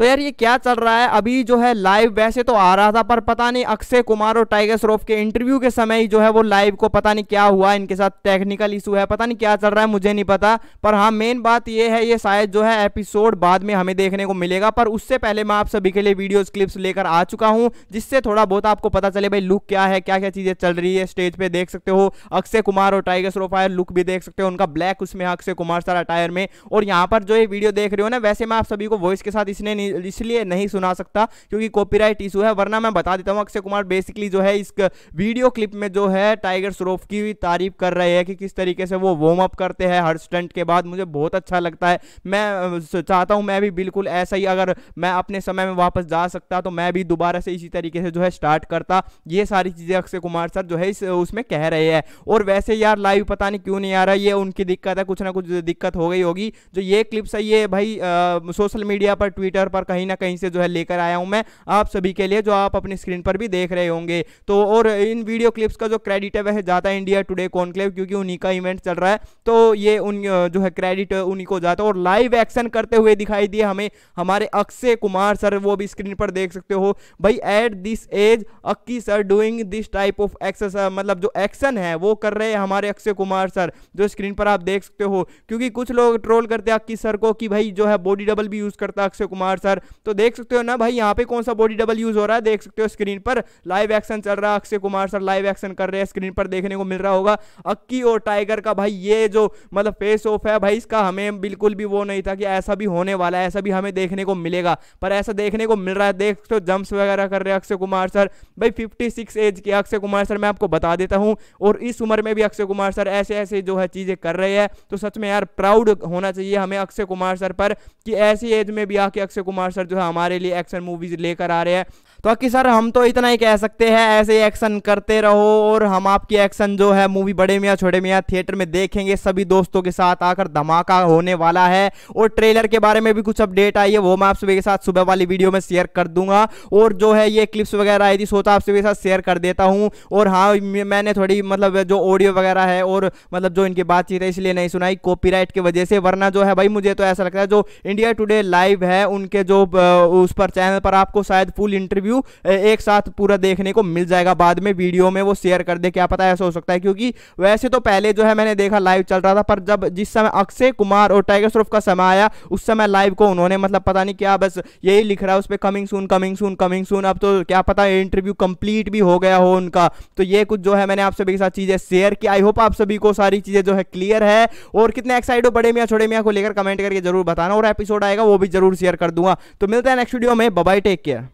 तो यार ये क्या चल रहा है अभी जो है लाइव वैसे तो आ रहा था पर पता नहीं अक्षय कुमार और टाइगर श्रॉफ के इंटरव्यू के समय ही जो है वो लाइव को पता नहीं क्या हुआ इनके साथ टेक्निकल इशू है पता नहीं क्या चल रहा है मुझे नहीं पता पर हाँ मेन बात ये है ये शायद जो है एपिसोड बाद में हमें देखने को मिलेगा पर उससे पहले मैं आप सभी के लिए वीडियोज क्लिप्स लेकर आ चुका हूँ जिससे थोड़ा बहुत आपको पता चले भाई लुक क्या है क्या क्या चीज़ें चल रही है स्टेज पर देख सकते हो अक्षय कुमार और टाइगर श्रॉफ आयर लुक भी देख सकते हो उनका ब्लैक उसमें अक्षय कुमार सर अटायर में और यहाँ पर जो ये वीडियो देख रहे हो ना वैसे मैं आप सभी को वॉइस के साथ इसने नहीं इसलिए नहीं सुना सकता क्योंकि कॉपीराइट इशू है वरना मैं बता देता हूँ अक्षय कुमार बेसिकली जो है इस वीडियो क्लिप में जो है टाइगर श्रॉफ की तारीफ कर रहे हैं कि किस तरीके से वो वार्म अप करते हैं हर स्टंट के बाद मुझे बहुत अच्छा लगता है मैं चाहता हूँ मैं भी बिल्कुल ऐसा ही अगर मैं अपने समय में वापस जा सकता तो मैं भी दोबारा से इसी तरीके से जो है स्टार्ट करता ये सारी चीज़ें अक्षय कुमार सर जो है इस उसमें कह रहे हैं और वैसे यार लाइव पता नहीं क्यों नहीं आ रहा ये उनकी दिक्कत है कुछ ना कुछ दिक्कत हो गई होगी जो ये क्लिप्स है ये भाई सोशल मीडिया पर ट्विटर पर पर कहीं ना कहीं से जो है लेकर आया हूं मैं आप सभी के लिए जो आप अपनी स्क्रीन पर भी देख रहे होंगे तो और इन वीडियो क्लिप्स का जो क्रेडिट है वह जाता है इंडिया टुडे कॉन्क्लेव क्योंकि उन्हीं का इवेंट चल रहा है तो ये उन जो है क्रेडिट उन्हीं को जाता है और लाइव एक्शन करते हुए दिखाई दिए हमें हमारे अक्षय कुमार सर वो भी स्क्रीन पर देख सकते हो भाई at this age Akki sir doing this type of access मतलब जो एक्शन है वो कर रहे हैं हमारे अक्षय कुमार सर जो स्क्रीन पर आप देख सकते हो क्योंकि कुछ लोग ट्रोल करते हैं अक्की सर को कि भाई जो है बॉडी डबल भी यूज़ करता है अक्षय कुमार सर तो देख सकते हो ना भाई यहाँ पे कौन सा बॉडी डबल यूज हो रहा है देख सकते हो स्क्रीन पर लाइव एक्शन चल रहा है Akshay Kumar sir live action कर रहे हैं स्क्रीन पर देखने को मिल रहा होगा अक्की और टाइगर का भाई ये जो मतलब फेस ऑफ है भाई इसका हमें बिल्कुल भी वो नहीं था कि ऐसा भी होने वाला है ऐसा भी हमें देखने को मिलेगा पर ऐसा देखने को मिल रहा है देख सकते हो जम्प्स वगैरह कर रहे हैं अक्षय कुमार सर भाई फिफ्टी सिक्स एज के अक्षय कुमार सर मैं आपको बता देता हूँ और इस उम्र में भी अक्षय कुमार सर ऐसे ऐसे जो है चीज़ें कर रहे हैं तो सच में यार प्राउड होना चाहिए हमें अक्षय कुमार सर पर कि ऐसी एज में भी आके अक्षय कुमार सर जो है हमारे लिए एक्शन मूवीज लेकर आ रहे हैं तो अक्की सर हम तो इतना ही कह सकते हैं ऐसे ही एक्शन करते रहो और हम आपकी एक्शन जो है मूवी बड़े मियाँ छोटे मियाँ थिएटर में देखेंगे सभी दोस्तों के साथ आकर धमाका होने वाला है और ट्रेलर के बारे में भी कुछ अपडेट आई है वो मैं आप सभी के साथ सुबह वाली वीडियो में शेयर कर दूंगा और जो है ये क्लिप्स वगैरह आई थी सोचा तो आप सभी के साथ शेयर कर देता हूँ और हाँ मैंने थोड़ी मतलब जो ऑडियो वगैरह है और मतलब जो इनकी बातचीत है इसलिए नहीं सुनाई कॉपीराइट की वजह से वरना जो है भाई मुझे तो ऐसा लगता है जो इंडिया टूडे लाइव है उनके के जो उस पर चैनल पर आपको शायद फुल इंटरव्यू एक साथ पूरा देखने को मिल जाएगा बाद में वीडियो में वो शेयर कर दे क्या पता ऐसा हो सकता है क्योंकि वैसे तो पहले जो है मैंने देखा लाइव चल रहा था पर जब जिस समय अक्षय कुमार और टाइगर श्रॉफ का समय आया उस समय लाइव को उन्होंने मतलब पता नहीं क्या बस यही लिख रहा है उस पर coming soon coming soon coming soon अब तो क्या पता इंटरव्यू कंप्लीट भी हो गया हो उनका तो ये कुछ जो है मैंने आप सभी के साथ चीज़ें शेयर की आई होप आप सभी को सारी चीज़ें जो है क्लियर है और कितने एक्साइड हो बड़े मियाँ छोटे मियाँ को लेकर कमेंट करके जरूर बताना और एपिसोड आएगा वो भी जरूर शेयर कर दूंगा करूंगा तो मिलता है नेक्स्ट वीडियो में बबाई टेक केयर